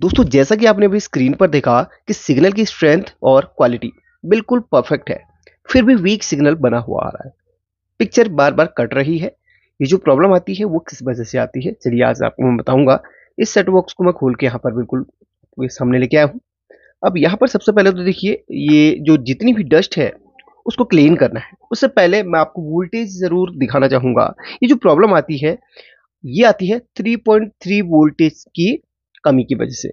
दोस्तों जैसा कि आपने अभी स्क्रीन पर देखा कि सिग्नल की स्ट्रेंथ और क्वालिटी बिल्कुल परफेक्ट है फिर भी वीक सिग्नल बना हुआ आ रहा है पिक्चर बार बार कट रही है ये जो प्रॉब्लम आती है वो किस वजह से आती है चलिए आज आपको मैं बताऊंगा इस सेट बॉक्स को मैं खोल के यहाँ पर बिल्कुल सामने लेके आया हूँ अब यहाँ पर सबसे पहले तो देखिए ये जो जितनी भी डस्ट है उसको क्लीन करना है उससे पहले मैं आपको वोल्टेज ज़रूर दिखाना चाहूँगा ये जो प्रॉब्लम आती है ये आती है 3.3 वोल्टेज की कमी की वजह से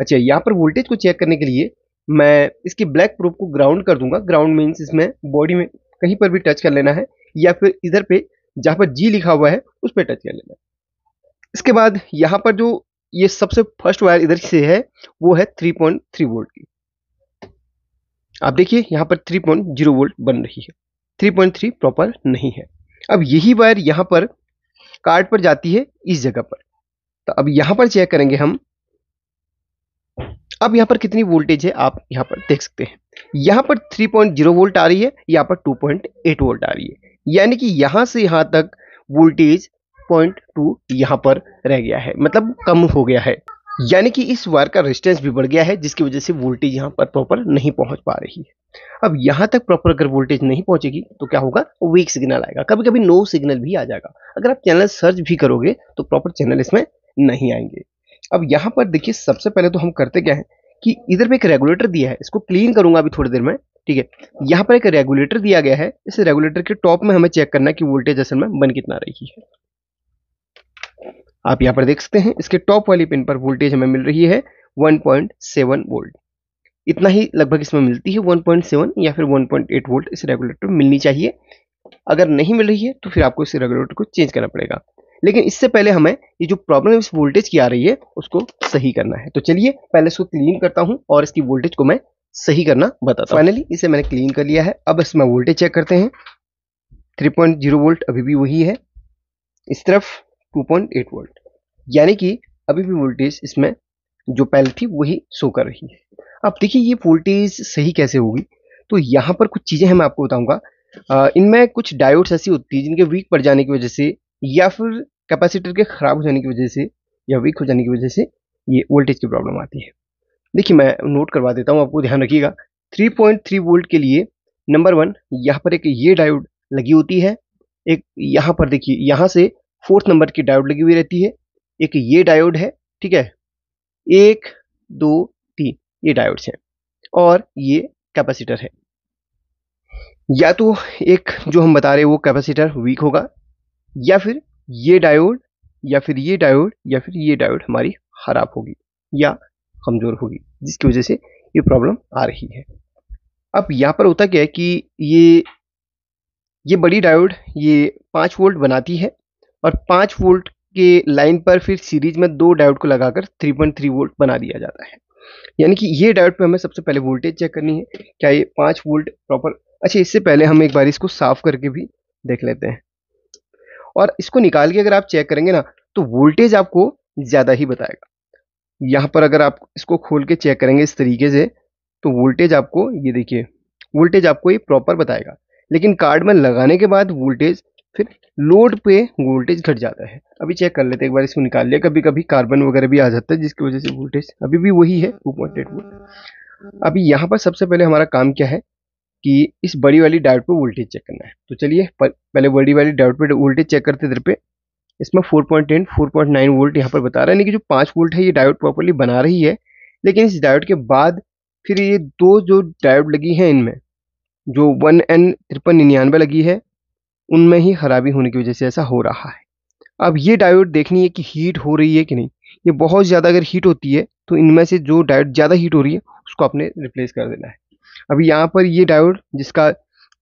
अच्छा यहाँ पर वोल्टेज को चेक करने के लिए मैं इसके ब्लैक प्रूफ को ग्राउंड कर दूंगा ग्राउंड मीन्स इसमें बॉडी में कहीं पर भी टच कर लेना है या फिर इधर पे जहाँ पर जी लिखा हुआ है उस पर टच कर लेना है इसके बाद यहाँ पर जो ये सबसे फर्स्ट वायर इधर से है वो है थ्री पॉइंट थ्री वोल्ट की आप देखिए यहाँ पर थ्री पॉइंट जीरो वोल्ट बन रही है थ्री पॉइंट थ्री प्रॉपर नहीं है अब यही वायर यहाँ पर कार्ड पर जाती है इस जगह पर तो अब यहाँ पर चेक करेंगे हम अब यहाँ पर कितनी वोल्टेज है आप यहाँ पर देख सकते हैं यहाँ पर 3.0 वोल्ट आ रही है यहाँ पर 2.8 वोल्ट आ रही है यानी कि यहाँ से यहाँ तक वोल्टेज 0.2 यहाँ पर रह गया है मतलब कम हो गया है यानी कि इस वायर का रेजिस्टेंस भी बढ़ गया है जिसकी वजह से वोल्टेज यहाँ पर प्रॉपर नहीं पहुँच पा रही है अब यहाँ तक प्रॉपर अगर वोल्टेज नहीं पहुँचेगी तो क्या होगा वीक सिग्नल आएगा कभी कभी नो सिग्नल भी आ जाएगा अगर आप चैनल सर्च भी करोगे तो प्रॉपर चैनल इसमें नहीं आएंगे अब यहाँ पर देखिए सबसे पहले तो हम करते क्या है कि इधर पे एक रेगुलेटर दिया है इसको क्लीन करूंगा अभी थोड़ी देर में ठीक है यहाँ पर एक रेगुलेटर दिया गया है इस रेगुलेटर के टॉप में हमें चेक करना है कि वोल्टेज असल में बन कितना रही है आप यहाँ पर देख सकते हैं इसके टॉप वाली पिन पर वोल्टेज हमें मिल रही है वन वोल्ट इतना ही लगभग इसमें मिलती है 1.7 या फिर 1.8 वोल्ट इस रेगुलेटर में मिलनी चाहिए अगर नहीं मिल रही है तो फिर आपको इस रेगुलेटर को चेंज करना पड़ेगा लेकिन इससे पहले हमें ये जो प्रॉब्लम इस वोल्टेज की आ रही है उसको सही करना है तो चलिए पहले इसको क्लीन करता हूँ और इसकी वोल्टेज को मैं सही करना बताता हूँ फाइनली इसे मैंने क्लीन कर लिया है अब इसमें वोल्टेज चेक करते हैं 3.0 वोल्ट अभी भी वही है इस तरफ 2.8 वोल्ट यानी कि अभी भी वोल्टेज इसमें जो पहले थी वही शो कर रही है अब देखिए ये वोल्टेज सही कैसे होगी तो यहाँ पर कुछ चीज़ें हैं मैं आपको बताऊँगा इनमें कुछ डायोड्स ऐसी होती है जिनके वीक पड़ जाने की वजह से या फिर कैपेसिटर के ख़राब हो जाने की वजह से या वीक हो जाने की वजह से ये वोल्टेज की प्रॉब्लम आती है देखिए मैं नोट करवा देता हूँ आपको ध्यान रखिएगा 3.3 वोल्ट के लिए नंबर वन यहाँ पर एक ये डायोड लगी होती है एक यहाँ पर देखिए यहाँ से फोर्थ नंबर की डायोड लगी हुई रहती है एक ये डायोड है ठीक है एक दो तीन ये डायोड्स हैं और ये कैपेसिटर है या तो एक जो हम बता रहे हैं वो कैपेसिटर वीक होगा या फिर ये डायोड या फिर ये डायोड या फिर ये डायोड हमारी खराब होगी या कमज़ोर होगी जिसकी वजह से ये प्रॉब्लम आ रही है अब यहाँ पर होता क्या है कि ये ये बड़ी डायोड ये पाँच वोल्ट बनाती है और पाँच वोल्ट के लाइन पर फिर सीरीज में दो डायोड को लगाकर थ्री पॉइंट थ्री वोल्ट बना दिया जाता है यानी कि ये डायोड पे हमें सबसे पहले वोल्टेज चेक करनी है क्या ये पाँच वोल्ट प्रॉपर अच्छा इससे पहले हम एक बार इसको साफ़ करके भी देख लेते हैं और इसको निकाल के अगर आप चेक करेंगे ना तो वोल्टेज आपको ज़्यादा ही बताएगा यहाँ पर अगर आप इसको खोल के चेक करेंगे इस तरीके से तो वोल्टेज आपको ये देखिए वोल्टेज आपको ये प्रॉपर बताएगा लेकिन कार्ड में लगाने के बाद वोल्टेज फिर लोड पे वोल्टेज घट जाता है अभी चेक कर लेते हैं एक बार इसको निकाल लिया कभी कभी कार्बन वगैरह भी आ जाता है जिसकी वजह से वोल्टेज अभी भी वही है टू पॉइंट एट वोल्ट अभी यहाँ पर सबसे पहले हमारा काम क्या है कि इस बड़ी वाली डायोड पे वोल्टेज चेक करना है तो चलिए पहले बड़ी वाली डायोड पे वोल्टेज चेक करते इधर पे इसमें 4.10 4.9 वोल्ट यहाँ पर बता रहा है यानी कि जो पाँच वोल्ट है ये डायोड प्रॉपरली बना रही है लेकिन इस डायोड के बाद फिर ये दो जो डायोड लगी हैं इनमें जो वन एन तिरपन निन्यानवे लगी है उनमें ही खराबी होने की वजह से ऐसा हो रहा है अब ये डायोड देखनी है कि हीट हो रही है कि नहीं ये बहुत ज़्यादा अगर हीट होती है तो इनमें से जो डायोड ज़्यादा हीट हो रही है उसको आपने रिप्लेस कर देना है अभी यहाँ पर ये डायोड जिसका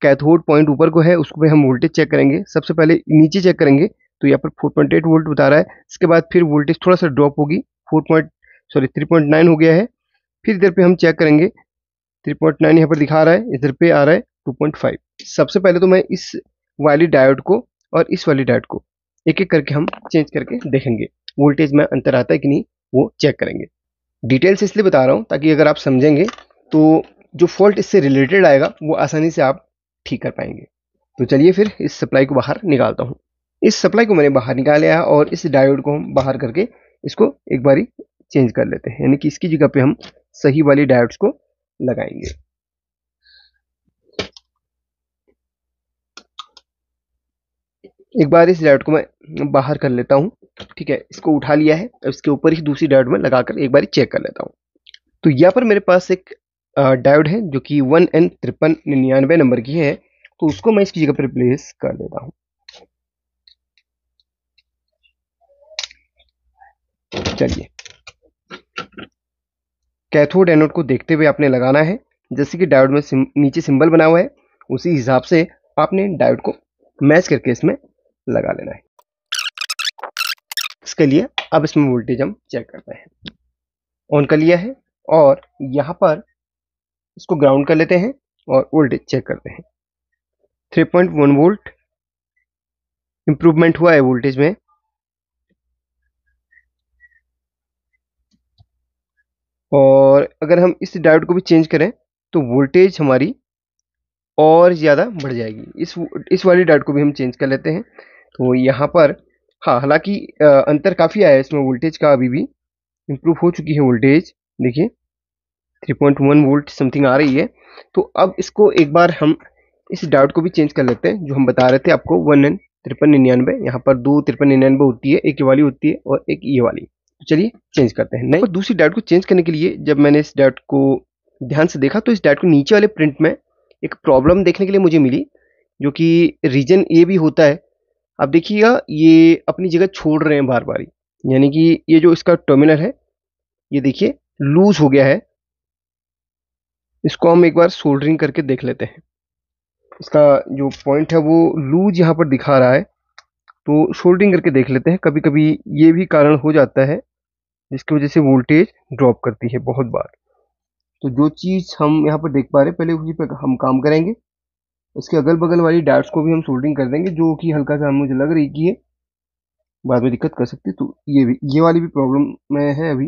कैथोड पॉइंट ऊपर को है उसको हम वोल्टेज चेक करेंगे सबसे पहले नीचे चेक करेंगे तो यहाँ पर 4.8 वोल्ट बता रहा है इसके बाद फिर वोल्टेज थोड़ा सा ड्रॉप होगी 4. सॉरी 3.9 हो गया है फिर इधर पे हम चेक करेंगे 3.9 यहाँ पर दिखा रहा है इधर पे आ रहा है 2.5 सबसे पहले तो मैं इस वाली डायोड को और इस वाली डायोड को एक एक करके हम चेंज करके देखेंगे वोल्टेज में अंतर आता है कि नहीं वो चेक करेंगे डिटेल्स इसलिए बता रहा हूँ ताकि अगर आप समझेंगे तो जो फॉल्ट इससे रिलेटेड आएगा वो आसानी से आप ठीक कर पाएंगे तो चलिए फिर इस सप्लाई को बाहर निकालता हूँ इस सप्लाई को मैंने बाहर निकाला है और इस डायोड को हम बाहर करके इसको एक बारी चेंज कर लेते हैं यानी कि इसकी जगह पे हम सही वाली डायोड्स को लगाएंगे एक बार इस डायोड को मैं बाहर कर लेता हूँ ठीक है इसको उठा लिया है इसके ऊपर ही दूसरी डायोड में लगाकर एक बार चेक कर लेता हूँ तो यहाँ पर मेरे पास एक डायोड है जो कि वन एन तिरपन निन्यानवे नंबर की है तो उसको मैं इसकी जगह पर रिप्लेस कर देता हूं चलिए कैथोड एनोड को देखते हुए आपने लगाना है जैसे कि डायोड में सिम, नीचे सिंबल बना हुआ है उसी हिसाब से आपने डायोड को मैच करके इसमें लगा लेना है इसके लिए अब इसमें वोल्टेज हम चेक करते हैं ऑन कर लिया है और यहां पर इसको ग्राउंड कर लेते हैं और वोल्टेज चेक करते हैं 3.1 वोल्ट इंप्रूवमेंट हुआ है वोल्टेज में और अगर हम इस डायोड को भी चेंज करें तो वोल्टेज हमारी और ज़्यादा बढ़ जाएगी इस इस वाली डायोड को भी हम चेंज कर लेते हैं तो यहाँ पर हाँ हालांकि अंतर काफ़ी आया है इसमें वोल्टेज का अभी भी इम्प्रूव हो चुकी है वोल्टेज देखिए three point one volt something आ रही है तो अब इसको एक बार हम इस डाउट को भी चेंज कर लेते हैं जो हम बता रहे थे आपको वन एन तिरपन निन्यानवे यहाँ पर दो तिरपन निन्यानवे होती है एक ये वाली होती है और एक ये वाली तो चलिए चेंज करते हैं नहीं दूसरी डाउट को चेंज करने के लिए जब मैंने इस डाउट को ध्यान से देखा तो इस डाउट को नीचे वाले प्रिंट में एक प्रॉब्लम देखने के लिए मुझे मिली जो कि रीजन ए भी होता है अब देखिएगा ये अपनी जगह छोड़ रहे हैं बार बार यानी कि ये जो इसका टर्मिनल है ये देखिए लूज हो गया है इसको हम एक बार सोल्डरिंग करके देख लेते हैं इसका जो पॉइंट है वो लूज यहाँ पर दिखा रहा है तो सोल्डरिंग करके देख लेते हैं कभी कभी ये भी कारण हो जाता है जिसकी वजह से वोल्टेज ड्रॉप करती है बहुत बार तो जो चीज़ हम यहाँ पर देख पा रहे हैं पहले उसी पर हम काम करेंगे उसके अगल बगल वाली डार्ट्स को भी हम सोल्डरिंग कर देंगे जो कि हल्का सा मुझे लग रही कि है बाद में दिक्कत कर सकती है तो ये भी ये वाली भी प्रॉब्लम में है अभी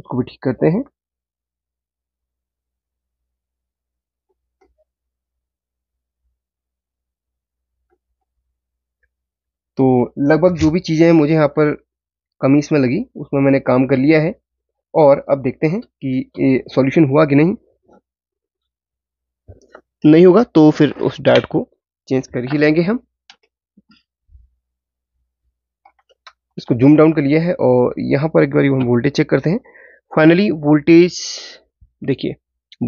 उसको भी ठीक करते हैं तो लगभग जो भी चीज़ें मुझे यहाँ पर कमी इसमें लगी उसमें मैंने काम कर लिया है और अब देखते हैं कि ये सॉल्यूशन हुआ कि नहीं नहीं होगा तो फिर उस डाट को चेंज कर ही लेंगे हम इसको जूम डाउन कर लिया है और यहाँ पर एक बार हम वोल्टेज चेक करते हैं फाइनली वोल्टेज देखिए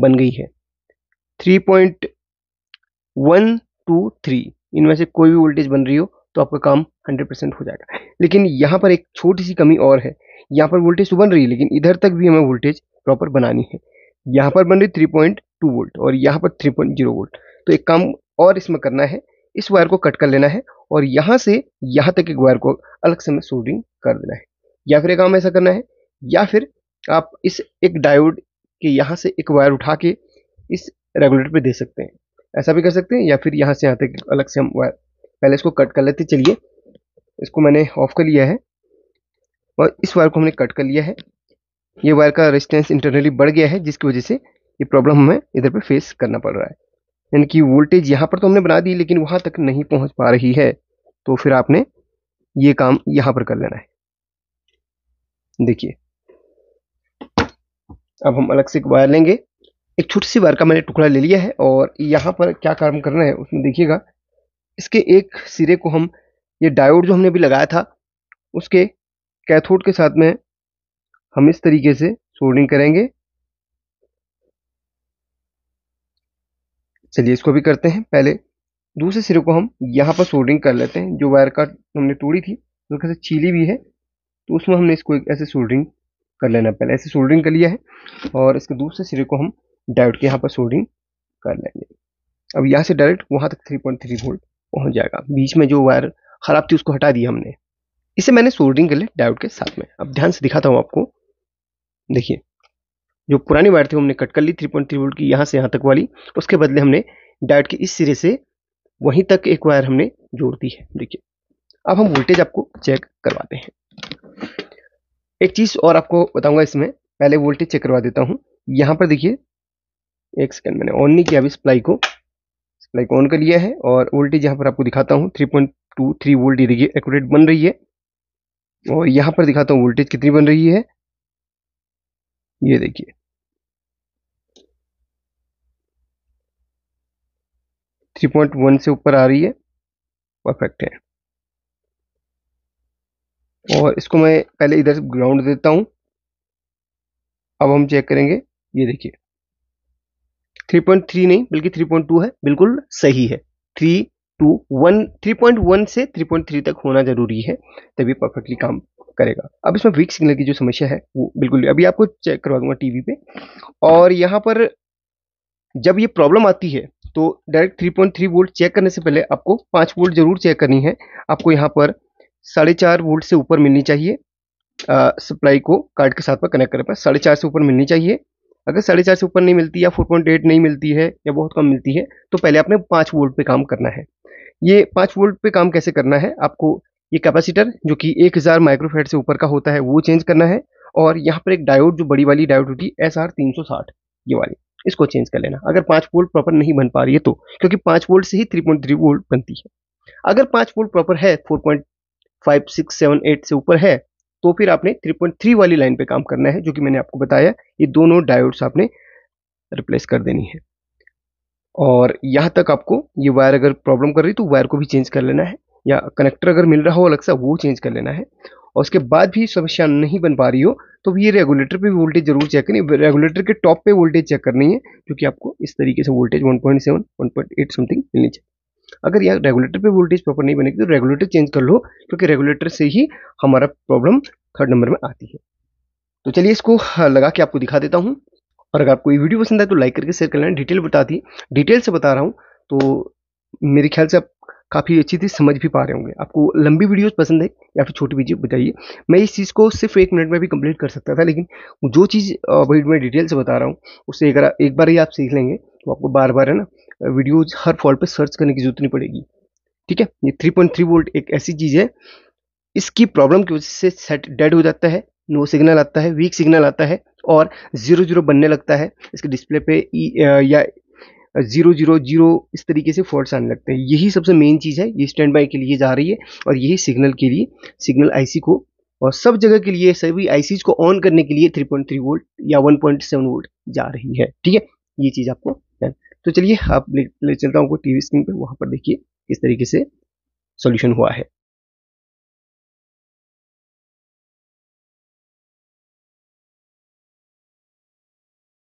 बन गई है three point one two three इनमें से कोई भी वोल्टेज बन रही हो तो आपका काम 100% हो जाएगा लेकिन यहाँ पर एक छोटी सी कमी और है यहाँ पर वोल्टेज तो बन रही है लेकिन इधर तक भी हमें वोल्टेज प्रॉपर बनानी है यहाँ पर बन रही थ्री पॉइंट टू वोल्ट और यहाँ पर थ्री पॉइंट जीरो वोल्ट तो एक काम और इसमें करना है इस वायर को कट कर लेना है और यहाँ से यहाँ तक एक वायर को अलग से हमें सोल्डिंग कर देना है या फिर एक काम ऐसा करना है या फिर आप इस एक डायोड के यहाँ से एक वायर उठा के इस रेगुलेटर पे दे सकते हैं ऐसा भी कर सकते हैं या फिर यहाँ से यहाँ तक अलग से हम वायर पहले इसको कट कर लेते चलिए इसको मैंने ऑफ कर लिया है और इस वायर को हमने कट कर लिया है ये वायर का रेजिस्टेंस इंटरनली बढ़ गया है जिसकी वजह से ये प्रॉब्लम हमें इधर पे फेस करना पड़ रहा है यानी कि वोल्टेज यहाँ पर तो हमने बना दी लेकिन वहाँ तक नहीं पहुँच पा रही है तो फिर आपने ये काम यहाँ पर कर लेना है देखिए अब हम अलग से एक वायर लेंगे एक छोटी सी वायर का मैंने टुकड़ा ले लिया है और यहाँ पर क्या काम करना है उसमें देखिएगा इसके एक सिरे को हम ये डायोड जो हमने अभी लगाया था उसके कैथोड के साथ में हम इस तरीके से सोल्डिंग करेंगे चलिए इसको भी करते हैं पहले दूसरे सिरे को हम यहाँ पर सोल्डिंग कर लेते हैं जो वायर काट हमने तोड़ी थी उसके तो चीली भी है तो उसमें हमने इसको ऐसे सोल्डिंग कर लेना पहले ऐसे सोल्डिंग कर लिया है और इसके दूसरे सिरे को हम डायोड के यहाँ पर सोल्डिंग कर लेंगे अब यहाँ से डायरेक्ट वहाँ तक 3.3 वोल्ट पहुंच जाएगा बीच में जो वायर ख़राब थी उसको हटा दिया हमने इसे मैंने सोल्डरिंग के लिए डायोड के साथ में अब ध्यान से दिखाता हूँ आपको देखिए जो पुरानी वायर थी हमने कट कर ली थ्री पॉइंट थ्री वोल्ट की यहाँ से यहाँ तक वाली उसके बदले हमने डायोड के इस सिरे से वहीं तक एक वायर हमने जोड़ दी है देखिए अब हम वोल्टेज आपको चेक करवाते हैं एक चीज़ और आपको बताऊंगा इसमें पहले वोल्टेज चेक करवा देता हूँ यहाँ पर देखिए एक सेकेंड मैंने ऑन नहीं किया अभी सप्लाई को लाइक ऑन कर लिया है और वोल्टेज यहाँ पर आपको दिखाता हूँ three point two three volt ये देखिए एक्यूरेट बन रही है और यहाँ पर दिखाता हूँ वोल्टेज कितनी बन रही है ये देखिए थ्री पॉइंट वन से ऊपर आ रही है परफेक्ट है और इसको मैं पहले इधर ग्राउंड देता हूँ अब हम चेक करेंगे ये देखिए थ्री पॉइंट थ्री नहीं बल्कि थ्री पॉइंट टू है बिल्कुल सही है three two one three point one से थ्री पॉइंट थ्री तक होना जरूरी है तभी परफेक्टली काम करेगा अब इसमें वीक सिग्नल की जो समस्या है वो बिल्कुल अभी आपको चेक करवा दूंगा टीवी पे और यहाँ पर जब ये प्रॉब्लम आती है तो डायरेक्ट 3.3 वोल्ट चेक करने से पहले आपको 5 वोल्ट जरूर चेक करनी है आपको यहाँ पर साढ़े चार वोल्ट से ऊपर मिलनी चाहिए सप्लाई को कार्ड के साथ पर कनेक्ट करने पर साढ़े चार से ऊपर मिलनी चाहिए अगर साढ़े चार से ऊपर नहीं मिलती या फोर पॉइंट एट नहीं मिलती है या बहुत कम मिलती है तो पहले आपने पाँच वोल्ट पे काम करना है ये पाँच वोल्ट पे काम कैसे करना है आपको ये कैपेसिटर जो कि एक हज़ार माइक्रोफेट से ऊपर का होता है वो चेंज करना है और यहाँ पर एक डायोड जो बड़ी वाली डायोड होती है एस आर तीन सौ साठ ये वाली इसको चेंज कर लेना अगर पाँच वोल्ट प्रॉपर नहीं बन पा रही है तो क्योंकि पाँच वोल्ट से ही थ्री पॉइंट थ्री वोल्ट बनती है अगर पाँच वोल्ट प्रॉपर है four point five six seven eight से ऊपर है तो फिर आपने 3.3 वाली लाइन पे काम करना है जो कि मैंने आपको बताया ये दोनों डायोड्स आपने रिप्लेस कर देनी है और यहाँ तक आपको ये वायर अगर प्रॉब्लम कर रही तो वायर को भी चेंज कर लेना है या कनेक्टर अगर मिल रहा हो अलग सा वो चेंज कर लेना है और उसके बाद भी समस्या नहीं बन पा रही हो तो ये रेगुलेटर पे वोल्टेज जरूर चेक करनी रेगुलेटर के टॉप पे वोल्टेज चेक करनी है क्योंकि आपको इस तरीके से वोल्टेज 1.7 1.8 समथिंग मिलनी चाहिए अगर यहाँ रेगुलेटर पे वोल्टेज प्रॉपर नहीं बनेगी तो रेगुलेटर चेंज कर लो क्योंकि रेगुलेटर से ही हमारा प्रॉब्लम थर्ड नंबर में आती है तो चलिए इसको हाँ, लगा के आपको दिखा देता हूँ और अगर आपको ये वीडियो पसंद आए तो लाइक करके शेयर कर लेना डिटेल बता दी डिटेल से बता रहा हूँ तो मेरे ख्याल से आप काफ़ी अच्छी चीज़ समझ भी पा रहे होंगे आपको लंबी वीडियोस पसंद है या फिर छोटी वीडियो बताइए मैं इस चीज़ को सिर्फ एक मिनट में भी कंप्लीट कर सकता था लेकिन जो चीज़ वही मैं डिटेल से बता रहा हूँ उससे अगर एक बार ही आप सीख लेंगे तो आपको बार बार है ना वीडियोज हर फॉल्ट पर सर्च करने की जरूरत नहीं पड़ेगी ठीक है ये 3.3 वोल्ट एक ऐसी चीज़ है इसकी प्रॉब्लम की वजह से सेट डेड हो जाता है नो सिग्नल आता है वीक सिग्नल आता है और जीरो जीरो बनने लगता है इसके डिस्प्ले पे या जीरो जीरो जीरो इस तरीके से फॉल्ट आने लगते हैं यही सबसे मेन चीज़ है ये स्टैंड बाई के लिए जा रही है और यही सिग्नल के लिए सिग्नल आईसी को और सब जगह के लिए सभी आई को ऑन करने के लिए थ्री वोल्ट या वन वोल्ट जा रही है ठीक है ये चीज़ आपको तो चलिए आप ले, ले चलता हूँ टी वी स्क्रीन पर वहाँ पर देखिए किस तरीके से सोल्यूशन हुआ है